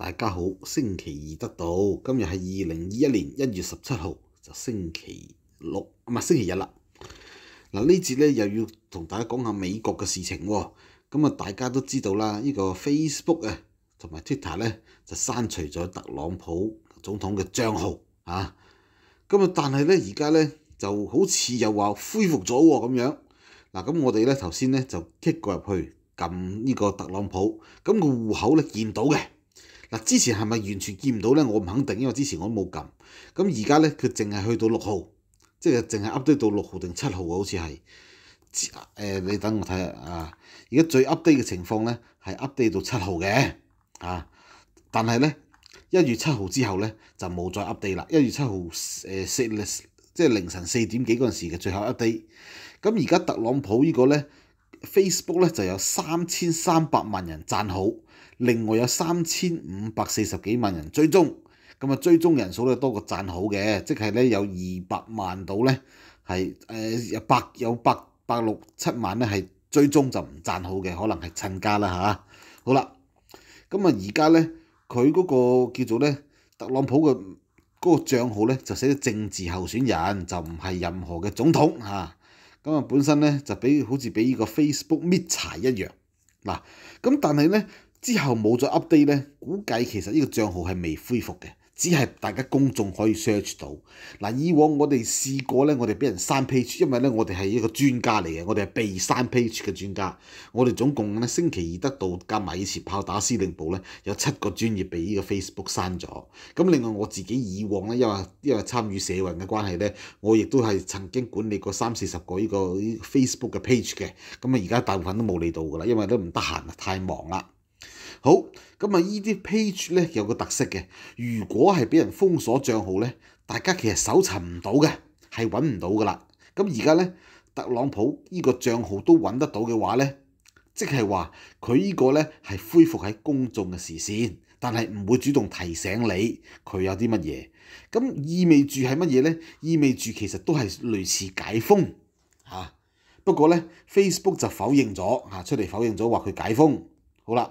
大家好，星期二得到今日系二零二一年一月十七号，就星期六啊，唔系星期日啦。嗱呢节咧又要同大家讲下美國嘅事情喎。咁啊，大家都知道啦，呢個 Facebook 啊同埋 Twitter 咧就刪除咗特朗普總統嘅帳號啊。咁啊，但係咧而家咧就好似又話恢復咗喎咁樣。嗱，咁我哋咧頭先咧就擊過入去，撳呢個特朗普，咁個户口咧見到嘅。嗱，之前係咪完全見唔到咧？我唔肯定，因為之前我冇撳。咁而家咧，佢淨係去到六號，即係淨係 update 到六號定七號啊，好似係。誒，你等我睇下啊。而家最 update 嘅情況咧，係 update 到七號嘅啊。但係咧，一月七號之後咧就冇再 update 啦。一月七號誒，四即係凌晨四點幾嗰陣時嘅最後 p d a t e 咁而家特朗普呢個咧，Facebook 咧就有三千三百萬人贊好。另外有三千五百四十幾萬人追蹤，咁啊追蹤人數咧多過贊好嘅，即係咧有二百萬到咧係有百有百百六七萬咧係追蹤就唔贊好嘅，可能係親家啦嚇。好啦，咁啊而家咧佢嗰個叫做咧特朗普嘅嗰個帳號咧就寫咗政治候選人就唔係任何嘅總統嚇，咁啊本身咧就比好似比依個 Facebook 搣柴一樣嗱，咁但係咧。之後冇咗 update 咧，估計其實呢個帳號係未恢復嘅，只係大家公眾可以 search 到嗱。以往我哋試過咧，我哋俾人刪 page，因為咧我哋係一個專家嚟嘅，我哋係被刪 page 嘅專家。我哋總共咧星期二得到加埋以前炮打司令部咧有七個專業俾呢個 Facebook 刪咗。咁另外我自己以往咧，因為因為參與社運嘅關係咧，我亦都係曾經管理過三四十個呢個 Facebook 嘅 page 嘅。咁啊而家大部分都冇理到㗎啦，因為都唔得閒啊，太忙啦。好咁啊！依啲 page 咧有個特色嘅，如果係俾人封鎖帳號咧，大家其實搜尋唔到嘅，係揾唔到噶啦。咁而家咧，特朗普依個帳號都揾得到嘅話咧，即係話佢依個咧係恢復喺公眾嘅視線，但係唔會主動提醒你佢有啲乜嘢。咁意味住係乜嘢咧？意味住其實都係類似解封嚇。不過咧，Facebook 就否認咗出嚟否認咗話佢解封。好啦。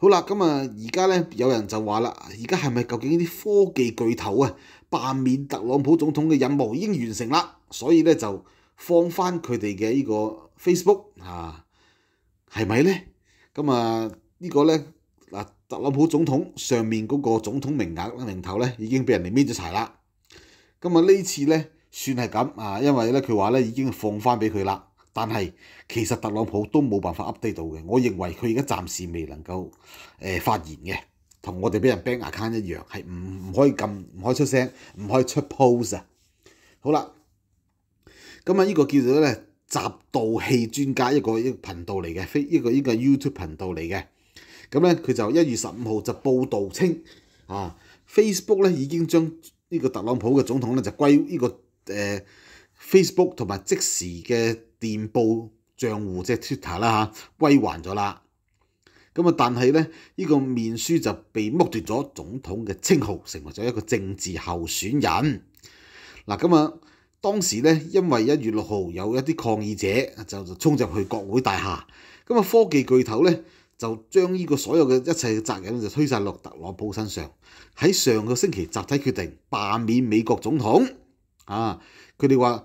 好啦，咁啊，而家咧有人就話啦，而家係咪究竟啲科技巨頭啊，罷滅特朗普總統嘅任務已經完成啦，所以咧就放翻佢哋嘅呢個 Facebook 啊，係咪咧？咁啊，呢個咧嗱，特朗普總統上面嗰個總統名額名頭咧已經俾人哋搣咗柴啦。咁啊呢次咧算係咁啊，因為咧佢話咧已經放翻俾佢啦。但係其實特朗普都冇辦法 up d a t e 到嘅。我認為佢而家暫時未能夠誒發言嘅，同我哋俾人 ban account 一樣，係唔唔可以撳、唔可以出聲、唔可以出 pose 啊。好啦，咁啊呢個叫做咧集道氣專家一個頻道嚟嘅，非一個呢個 YouTube 頻道嚟嘅。咁咧佢就一月十五號就報道稱啊，Facebook 咧已經將呢個特朗普嘅總統咧就歸呢個誒 Facebook 同埋即時嘅。電報帳户即係 Twitter 啦嚇，歸還咗啦。咁啊，但係咧，呢個面書就被剝奪咗總統嘅稱號，成為咗一個政治候選人。嗱咁啊，當時咧，因為一月六號有一啲抗議者就就衝入去國會大廈，咁啊，科技巨頭咧就將呢個所有嘅一切嘅責任就推曬落特朗普身上。喺上個星期集體決定罷免美國總統。啊，佢哋話。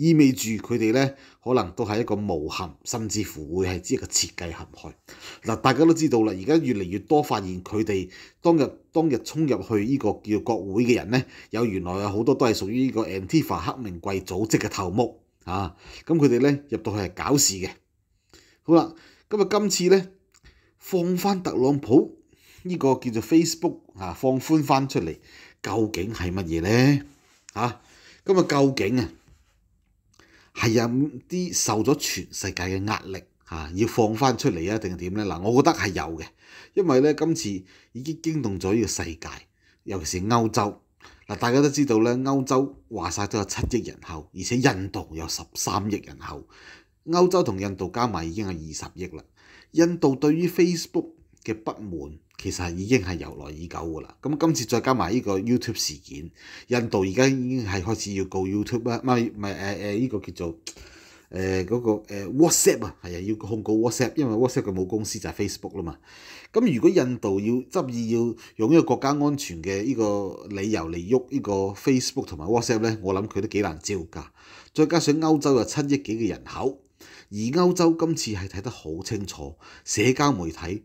意味住佢哋咧，可能都係一個無憾，甚至乎會係只係個設計陷害。嗱，大家都知道啦，而家越嚟越多發現佢哋當日當日衝入去呢個叫國會嘅人咧，有原來有好多都係屬於呢個 N.T.F.A. 黑名貴組織嘅頭目啊。咁佢哋咧入到去係搞事嘅。好啦，咁啊今次咧放翻特朗普呢個叫做 Facebook 啊，放寬翻出嚟，究竟係乜嘢咧？啊，咁啊究竟啊？係有啲受咗全世界嘅壓力嚇，要放翻出嚟啊，定係點咧？嗱，我覺得係有嘅，因為咧今次已經驚動咗呢個世界，尤其是歐洲。嗱，大家都知道咧，歐洲話曬都有七億人口，而且印度有十三億人口，歐洲同印度加埋已經係二十億啦。印度對於 Facebook 嘅不滿其實已經係由來已久噶啦，咁今次再加埋呢個 YouTube 事件，印度而家已經係開始要告 YouTube 啦，唔係唔係誒誒呢個叫做誒嗰個 WhatsApp 啊，係啊，要控告 WhatsApp，因為 WhatsApp 佢冇公司就係 Facebook 啦嘛。咁如果印度要執意要用呢個國家安全嘅呢個理由嚟喐呢個 Facebook 同埋 WhatsApp 咧，我諗佢都幾難招㗎。再加上歐洲有七億幾嘅人口，而歐洲今次係睇得好清楚，社交媒體。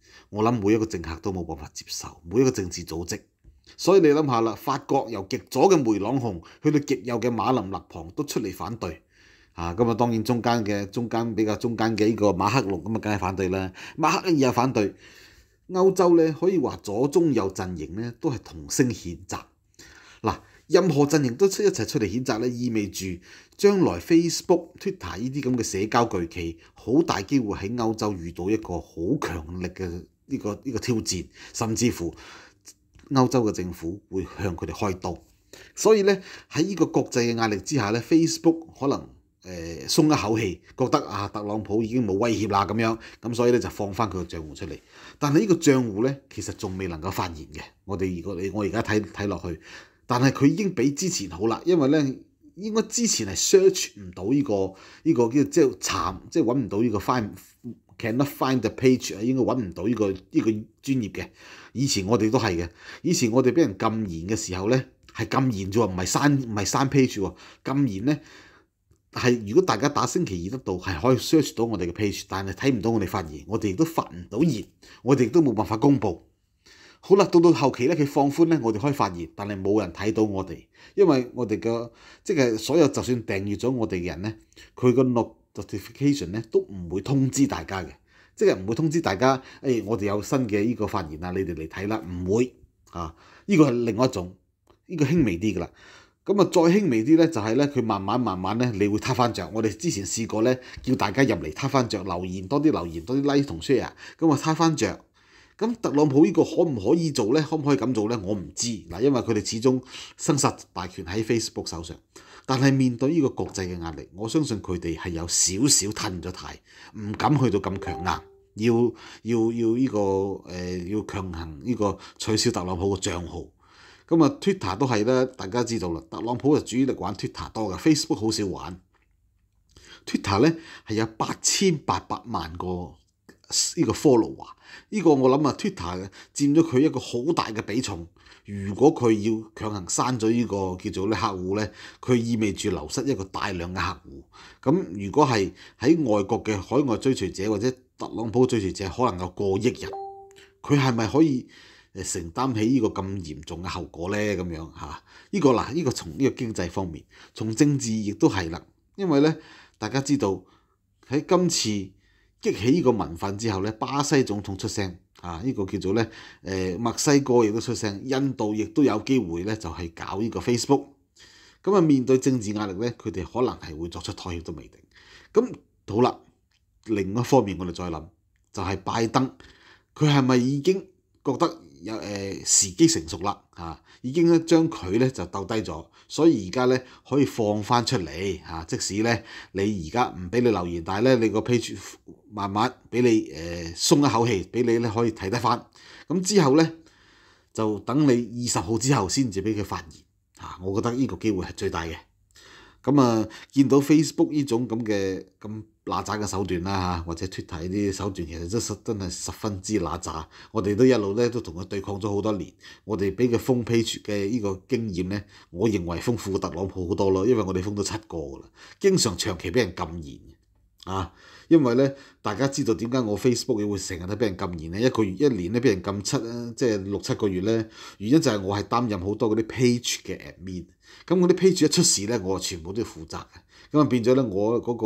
我谂每一个政客都冇办法接受，每一个政治组织，所以你谂下啦，法国由极左嘅梅朗雄去到极右嘅马林勒旁都出嚟反对，啊，咁啊当然中间嘅中间比较中间嘅呢个马克龙咁啊梗系反对啦，马克也反对，欧洲咧可以话左中右阵营咧都系同声谴责，嗱。任何陣營都出一齊出嚟譴責咧，意味住將來 Facebook、Twitter 呢啲咁嘅社交巨企，好大機會喺歐洲遇到一個好強力嘅呢個呢個挑戰，甚至乎歐洲嘅政府會向佢哋開刀。所以咧喺呢個國際嘅壓力之下咧，Facebook 可能誒鬆一口氣，覺得啊特朗普已經冇威脅啦咁樣，咁所以咧就放翻佢個賬户出嚟。但係呢個賬户咧其實仲未能夠發言嘅。我哋如果你我而家睇睇落去。但係佢已經比之前好啦，因為咧應該之前係 search 唔到呢個呢個叫即係查即係揾唔到呢個 find can not find the page 啊，應該揾唔到呢個呢個專業嘅。以前我哋都係嘅，以前我哋俾人禁言嘅時候咧係禁言啫喎，唔係刪唔係刪 page 喎，禁言咧係如果大家打星期二得到係可以 search 到我哋嘅 page，但係睇唔到我哋發言，我哋亦都發唔到言，我哋亦都冇辦法公佈。好啦，到到後期咧，佢放寬咧，我哋以發言，但係冇人睇到我哋，因為我哋嘅即係所有，就算訂閱咗我哋嘅人咧，佢個 notification 咧都唔會通知大家嘅，即係唔會通知大家，誒我哋有新嘅呢個發言啊，你哋嚟睇啦，唔會啊，呢個係另外一種，呢個輕微啲噶啦。咁啊，再輕微啲咧，就係咧佢慢慢慢慢咧，你會塌翻著。我哋之前試過咧，叫大家入嚟塌翻著留言，多啲留言，多啲 like 同 share，咁啊塌翻著。咁特朗普呢個可唔可以做呢？可唔可以咁做呢？我唔知嗱，因為佢哋始終生殺大權喺 Facebook 手上。但係面對呢個國際嘅壓力，我相信佢哋係有少少吞咗太，唔敢去到咁強硬，要要要呢個誒要強行呢個取消特朗普嘅帳號。咁啊 Twitter 都係啦，大家知道啦，特朗普就主力玩 Twitter 多嘅，Facebook 好少玩。Twitter 咧係有八千八百萬個。呢個 follow 啊，呢個我諗啊，Twitter 佔咗佢一個好大嘅比重。如果佢要強行刪咗呢個叫做咧客户咧，佢意味住流失一個大量嘅客户。咁如果係喺外國嘅海外追隨者或者特朗普追隨者可能有過億人，佢係咪可以承擔起呢個咁嚴重嘅後果咧？咁樣嚇，呢個嗱，呢個從呢個經濟方面，從政治亦都係啦。因為咧，大家知道喺今次。激起呢個民憤之後咧，巴西總統出聲，啊呢個叫做咧，誒墨西哥亦都出聲，印度亦都有機會咧就係搞呢個 Facebook。咁啊面對政治壓力咧，佢哋可能係會作出妥協都未定。咁好啦，另一方面我哋再諗，就係拜登，佢係咪已經覺得？有誒時機成熟啦，嚇已經咧將佢咧就鬥低咗，所以而家咧可以放翻出嚟嚇。即使咧你而家唔俾你留言，但係咧你個批注慢慢俾你誒鬆一口氣，俾你咧可以睇得翻。咁之後咧就等你二十號之後先至俾佢發言嚇。我覺得呢個機會係最大嘅。咁啊，見到 Facebook 呢種咁嘅咁嗱喳嘅手段啦嚇，或者 Twitter 啲手段，其實真真係十分之嗱喳。我哋都一路咧都同佢對抗咗好多年，我哋俾佢封批嘅呢個經驗咧，我認為豐富特朗普好多咯，因為我哋封到七個啦，經常長期俾人禁言啊。因為咧，大家知道點解我 Facebook 會成日都俾人禁言咧，一個月一年咧俾人禁七啊，即係六七個月咧。原因就係我係擔任好多嗰啲 page 嘅 admin，咁嗰啲 page 一出事咧，我全部都要負責嘅。咁啊變咗咧，我嗰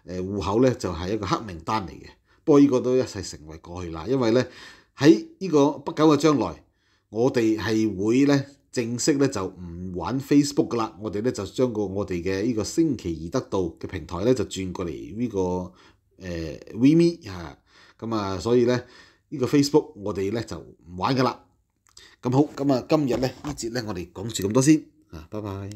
個誒户口咧就係一個黑名單嚟嘅。不過依個都一齊成為過去啦，因為咧喺依個不久嘅將來，我哋係會咧正式咧就唔玩 Facebook 噶啦。我哋咧就將個我哋嘅呢個星期二得到嘅平台咧就轉過嚟呢個。誒 WeMeet 咁啊，所以咧呢個 Facebook 我哋咧就唔玩噶啦。咁好，咁啊今日咧呢節咧我哋講住咁多先啊，拜拜。